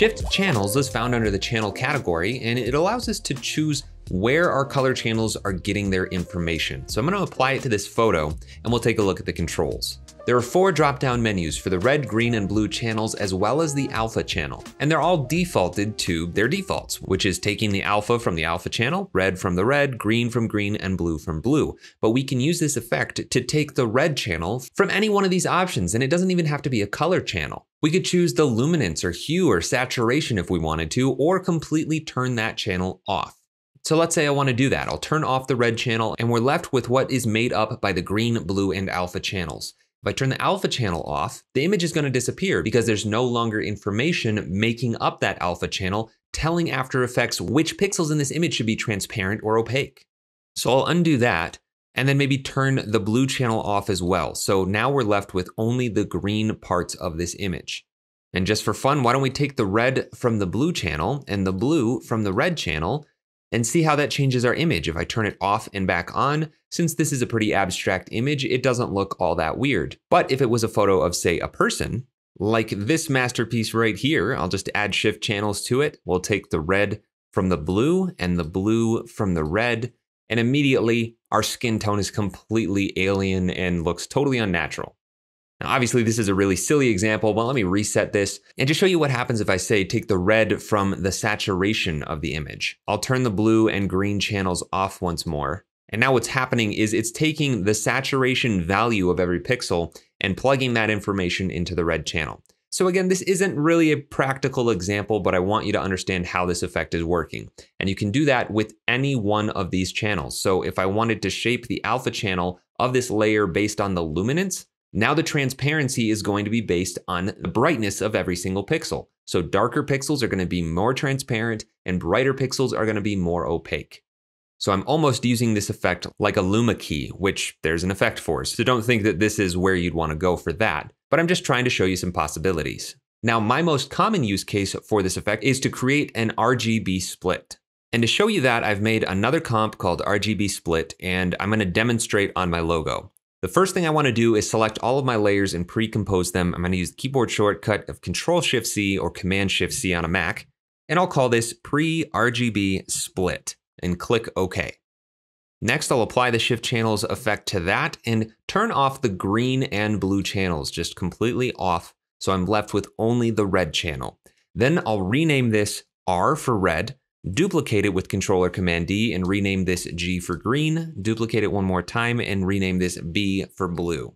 Shift Channels is found under the channel category, and it allows us to choose where our color channels are getting their information. So I'm gonna apply it to this photo and we'll take a look at the controls. There are four drop-down menus for the red, green, and blue channels as well as the alpha channel, and they're all defaulted to their defaults, which is taking the alpha from the alpha channel, red from the red, green from green, and blue from blue. But we can use this effect to take the red channel from any one of these options, and it doesn't even have to be a color channel. We could choose the luminance or hue or saturation if we wanted to, or completely turn that channel off. So let's say I want to do that. I'll turn off the red channel and we're left with what is made up by the green, blue, and alpha channels. If I turn the alpha channel off, the image is going to disappear because there's no longer information making up that alpha channel telling After Effects which pixels in this image should be transparent or opaque. So I'll undo that and then maybe turn the blue channel off as well. So now we're left with only the green parts of this image. And just for fun, why don't we take the red from the blue channel and the blue from the red channel and see how that changes our image if I turn it off and back on. Since this is a pretty abstract image, it doesn't look all that weird. But if it was a photo of, say, a person, like this masterpiece right here, I'll just add shift channels to it. We'll take the red from the blue and the blue from the red, and immediately our skin tone is completely alien and looks totally unnatural. Now, obviously, this is a really silly example, but let me reset this and just show you what happens if I say take the red from the saturation of the image. I'll turn the blue and green channels off once more. And now what's happening is it's taking the saturation value of every pixel and plugging that information into the red channel. So again, this isn't really a practical example, but I want you to understand how this effect is working. And you can do that with any one of these channels. So if I wanted to shape the alpha channel of this layer based on the luminance, now the transparency is going to be based on the brightness of every single pixel. So darker pixels are going to be more transparent and brighter pixels are going to be more opaque. So I'm almost using this effect like a luma key, which there's an effect for. So don't think that this is where you'd want to go for that, but I'm just trying to show you some possibilities. Now, my most common use case for this effect is to create an RGB split. And to show you that, I've made another comp called RGB split, and I'm going to demonstrate on my logo. The first thing I wanna do is select all of my layers and pre-compose them. I'm gonna use the keyboard shortcut of Control Shift C or Command Shift C on a Mac, and I'll call this pre-RGB split and click OK. Next, I'll apply the shift channels effect to that and turn off the green and blue channels, just completely off, so I'm left with only the red channel. Then I'll rename this R for red Duplicate it with controller command D and rename this G for green. Duplicate it one more time and rename this B for blue.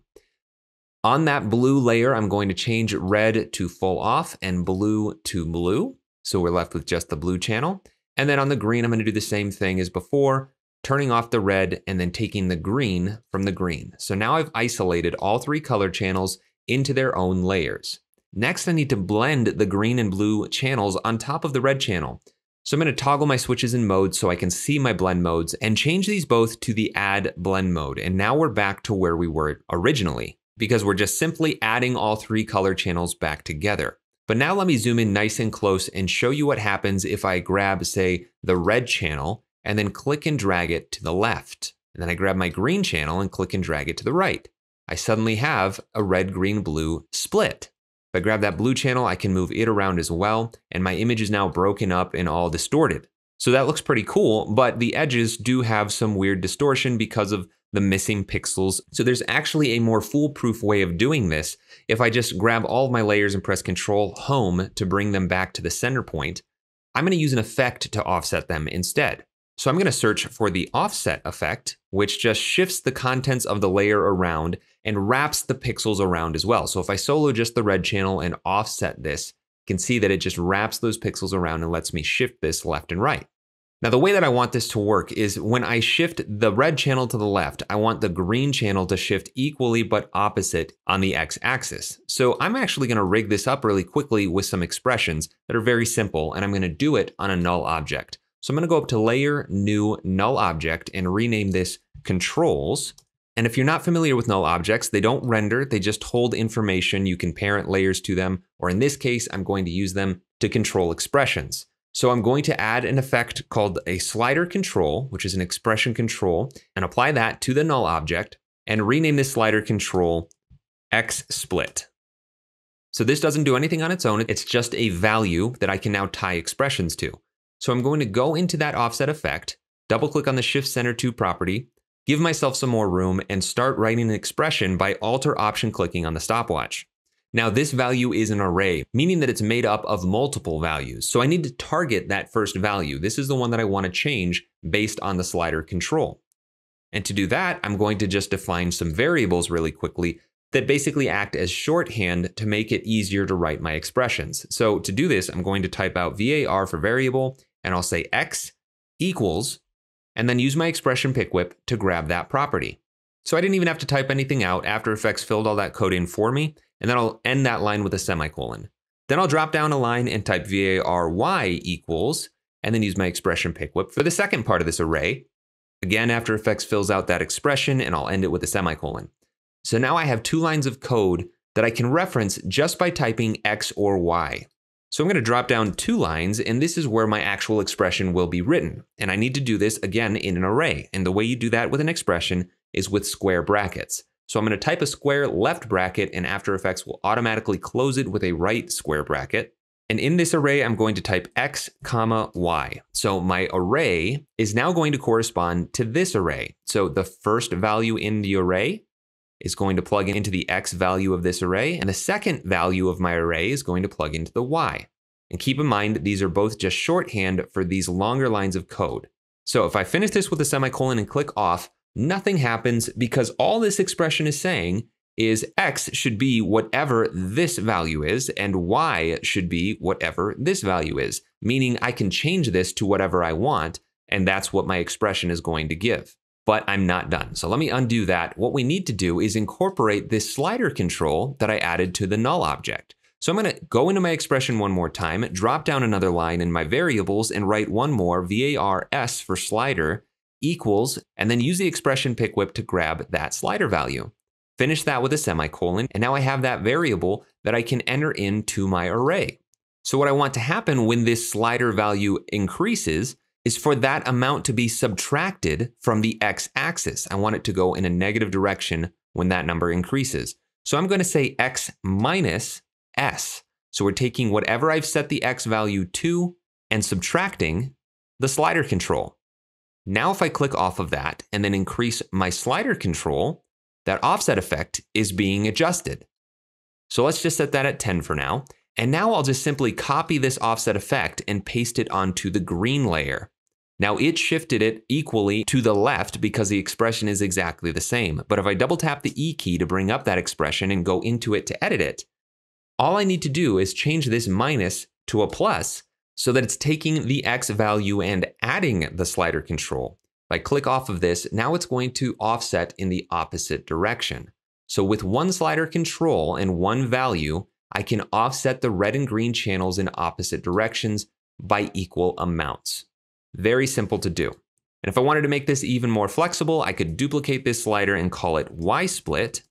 On that blue layer, I'm going to change red to full off and blue to blue. So we're left with just the blue channel. And then on the green, I'm gonna do the same thing as before, turning off the red and then taking the green from the green. So now I've isolated all three color channels into their own layers. Next, I need to blend the green and blue channels on top of the red channel. So I'm going to toggle my switches in modes so I can see my blend modes and change these both to the add blend mode. And now we're back to where we were originally because we're just simply adding all three color channels back together. But now let me zoom in nice and close and show you what happens if I grab, say, the red channel and then click and drag it to the left. And then I grab my green channel and click and drag it to the right. I suddenly have a red, green, blue split. If I grab that blue channel, I can move it around as well, and my image is now broken up and all distorted. So that looks pretty cool, but the edges do have some weird distortion because of the missing pixels. So there's actually a more foolproof way of doing this if I just grab all of my layers and press Control Home to bring them back to the center point. I'm gonna use an effect to offset them instead. So I'm gonna search for the offset effect, which just shifts the contents of the layer around and wraps the pixels around as well. So if I solo just the red channel and offset this, you can see that it just wraps those pixels around and lets me shift this left and right. Now, the way that I want this to work is when I shift the red channel to the left, I want the green channel to shift equally but opposite on the x-axis. So I'm actually gonna rig this up really quickly with some expressions that are very simple, and I'm gonna do it on a null object. So I'm gonna go up to Layer, New, Null Object, and rename this Controls, and if you're not familiar with null objects, they don't render, they just hold information. You can parent layers to them, or in this case, I'm going to use them to control expressions. So I'm going to add an effect called a slider control, which is an expression control, and apply that to the null object and rename this slider control X split. So this doesn't do anything on its own. It's just a value that I can now tie expressions to. So I'm going to go into that offset effect, double click on the shift center to property, give myself some more room, and start writing an expression by Alt or Option clicking on the stopwatch. Now this value is an array, meaning that it's made up of multiple values. So I need to target that first value. This is the one that I wanna change based on the slider control. And to do that, I'm going to just define some variables really quickly that basically act as shorthand to make it easier to write my expressions. So to do this, I'm going to type out var for variable, and I'll say x equals and then use my expression pick whip to grab that property. So I didn't even have to type anything out. After Effects filled all that code in for me, and then I'll end that line with a semicolon. Then I'll drop down a line and type var_y equals, and then use my expression pick whip for the second part of this array. Again, After Effects fills out that expression, and I'll end it with a semicolon. So now I have two lines of code that I can reference just by typing X or Y. So I'm going to drop down two lines, and this is where my actual expression will be written. And I need to do this again in an array. And the way you do that with an expression is with square brackets. So I'm going to type a square left bracket, and After Effects will automatically close it with a right square bracket. And in this array, I'm going to type x comma y. So my array is now going to correspond to this array. So the first value in the array is going to plug into the x value of this array, and the second value of my array is going to plug into the y. And keep in mind, these are both just shorthand for these longer lines of code. So if I finish this with a semicolon and click off, nothing happens because all this expression is saying is x should be whatever this value is, and y should be whatever this value is, meaning I can change this to whatever I want, and that's what my expression is going to give but I'm not done. So let me undo that. What we need to do is incorporate this slider control that I added to the null object. So I'm going to go into my expression one more time, drop down another line in my variables and write one more VARS for slider equals, and then use the expression pick whip to grab that slider value. Finish that with a semicolon, and now I have that variable that I can enter into my array. So what I want to happen when this slider value increases is for that amount to be subtracted from the x axis. I want it to go in a negative direction when that number increases. So I'm going to say x minus s. So we're taking whatever I've set the x value to and subtracting the slider control. Now if I click off of that and then increase my slider control, that offset effect is being adjusted. So let's just set that at 10 for now. And now I'll just simply copy this offset effect and paste it onto the green layer. Now it shifted it equally to the left because the expression is exactly the same. But if I double tap the E key to bring up that expression and go into it to edit it, all I need to do is change this minus to a plus so that it's taking the X value and adding the slider control. If I click off of this, now it's going to offset in the opposite direction. So with one slider control and one value, I can offset the red and green channels in opposite directions by equal amounts. Very simple to do. And if I wanted to make this even more flexible, I could duplicate this slider and call it Y split.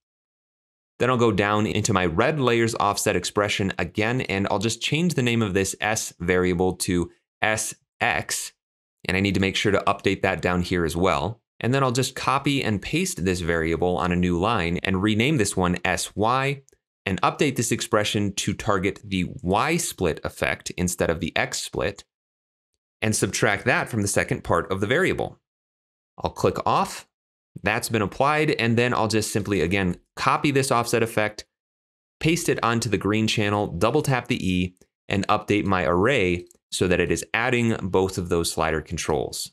Then I'll go down into my red layers offset expression again, and I'll just change the name of this S variable to SX. And I need to make sure to update that down here as well. And then I'll just copy and paste this variable on a new line and rename this one SY and update this expression to target the Y split effect instead of the X split and subtract that from the second part of the variable. I'll click off, that's been applied, and then I'll just simply, again, copy this offset effect, paste it onto the green channel, double tap the E, and update my array so that it is adding both of those slider controls.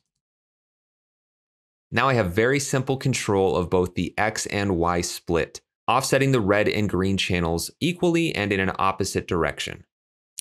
Now I have very simple control of both the X and Y split, offsetting the red and green channels equally and in an opposite direction.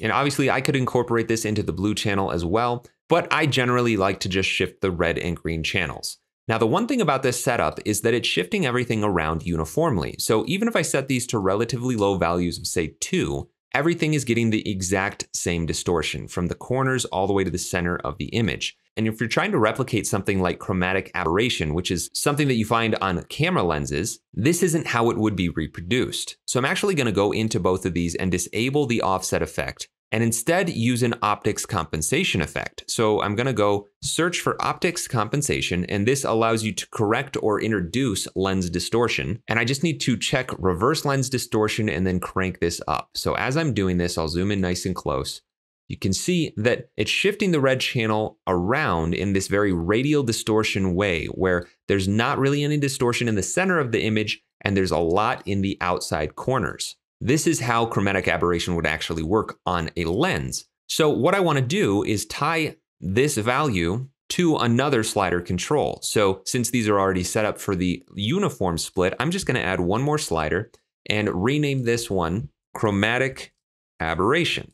And obviously I could incorporate this into the blue channel as well, but I generally like to just shift the red and green channels. Now, the one thing about this setup is that it's shifting everything around uniformly. So even if I set these to relatively low values of say two, everything is getting the exact same distortion from the corners all the way to the center of the image. And if you're trying to replicate something like chromatic aberration, which is something that you find on camera lenses, this isn't how it would be reproduced. So I'm actually gonna go into both of these and disable the offset effect and instead use an optics compensation effect. So I'm gonna go search for optics compensation, and this allows you to correct or introduce lens distortion. And I just need to check reverse lens distortion and then crank this up. So as I'm doing this, I'll zoom in nice and close you can see that it's shifting the red channel around in this very radial distortion way where there's not really any distortion in the center of the image and there's a lot in the outside corners. This is how chromatic aberration would actually work on a lens. So what I wanna do is tie this value to another slider control. So since these are already set up for the uniform split, I'm just gonna add one more slider and rename this one chromatic aberration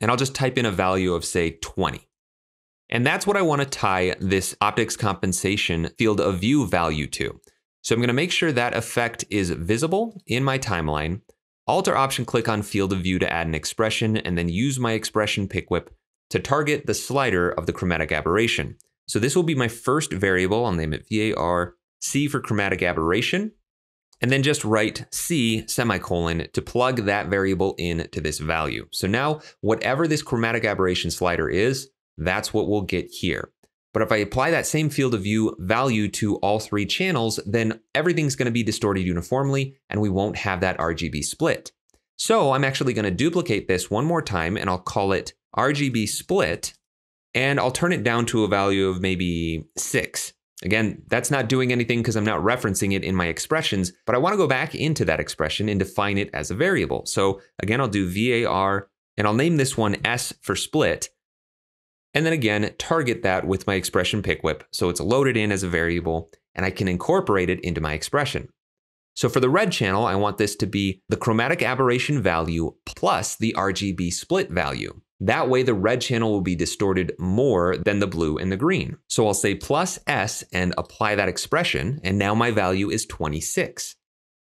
and I'll just type in a value of say 20. And that's what I want to tie this optics compensation field of view value to. So I'm going to make sure that effect is visible in my timeline, Alt or Option click on field of view to add an expression and then use my expression pick whip to target the slider of the chromatic aberration. So this will be my first variable. I'll name it VAR C for chromatic aberration and then just write C semicolon to plug that variable in to this value. So now whatever this chromatic aberration slider is, that's what we'll get here. But if I apply that same field of view value to all three channels, then everything's gonna be distorted uniformly and we won't have that RGB split. So I'm actually gonna duplicate this one more time and I'll call it RGB split and I'll turn it down to a value of maybe six Again, that's not doing anything because I'm not referencing it in my expressions, but I want to go back into that expression and define it as a variable. So again, I'll do var, and I'll name this one s for split, and then again, target that with my expression pickwhip so it's loaded in as a variable, and I can incorporate it into my expression. So for the red channel, I want this to be the chromatic aberration value plus the RGB split value. That way the red channel will be distorted more than the blue and the green. So I'll say plus S and apply that expression, and now my value is 26.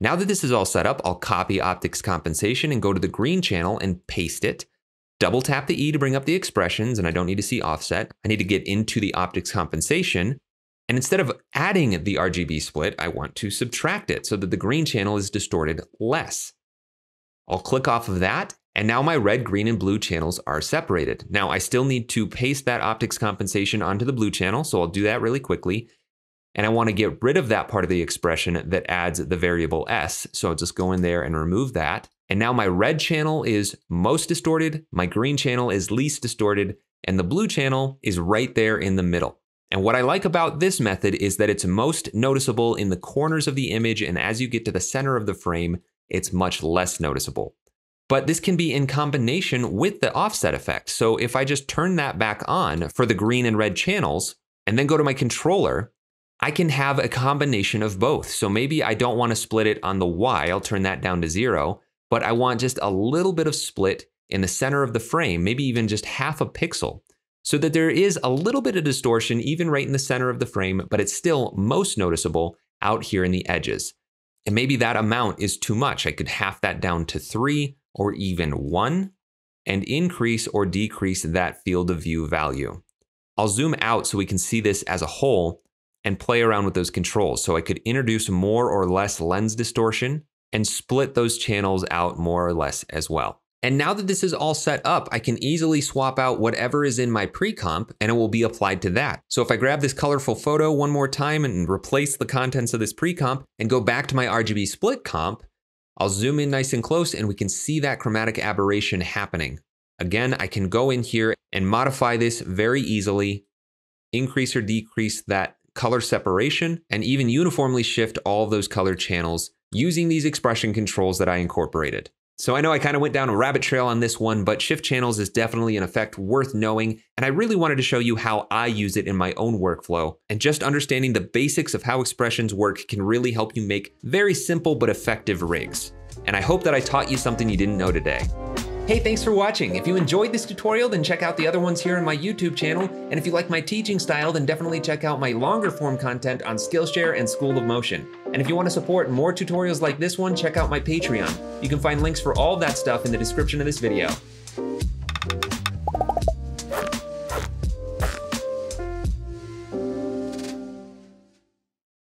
Now that this is all set up, I'll copy optics compensation and go to the green channel and paste it. Double tap the E to bring up the expressions, and I don't need to see offset. I need to get into the optics compensation. And instead of adding the RGB split, I want to subtract it so that the green channel is distorted less. I'll click off of that and now my red, green, and blue channels are separated. Now I still need to paste that optics compensation onto the blue channel, so I'll do that really quickly. And I want to get rid of that part of the expression that adds the variable s. So I'll just go in there and remove that. And now my red channel is most distorted, my green channel is least distorted, and the blue channel is right there in the middle. And what I like about this method is that it's most noticeable in the corners of the image, and as you get to the center of the frame, it's much less noticeable but this can be in combination with the offset effect. So if I just turn that back on for the green and red channels and then go to my controller, I can have a combination of both. So maybe I don't want to split it on the Y, I'll turn that down to zero, but I want just a little bit of split in the center of the frame, maybe even just half a pixel, so that there is a little bit of distortion even right in the center of the frame, but it's still most noticeable out here in the edges. And maybe that amount is too much. I could half that down to three or even 1, and increase or decrease that field of view value. I'll zoom out so we can see this as a whole and play around with those controls. So I could introduce more or less lens distortion and split those channels out more or less as well. And now that this is all set up, I can easily swap out whatever is in my pre-comp and it will be applied to that. So if I grab this colorful photo one more time and replace the contents of this pre-comp and go back to my RGB split comp, I'll zoom in nice and close and we can see that chromatic aberration happening. Again, I can go in here and modify this very easily, increase or decrease that color separation, and even uniformly shift all those color channels using these expression controls that I incorporated. So I know I kind of went down a rabbit trail on this one, but shift channels is definitely an effect worth knowing, and I really wanted to show you how I use it in my own workflow. And just understanding the basics of how expressions work can really help you make very simple but effective rigs. And I hope that I taught you something you didn't know today. Hey, thanks for watching. If you enjoyed this tutorial, then check out the other ones here on my YouTube channel. And if you like my teaching style, then definitely check out my longer form content on Skillshare and School of Motion. And if you want to support more tutorials like this one, check out my Patreon. You can find links for all that stuff in the description of this video.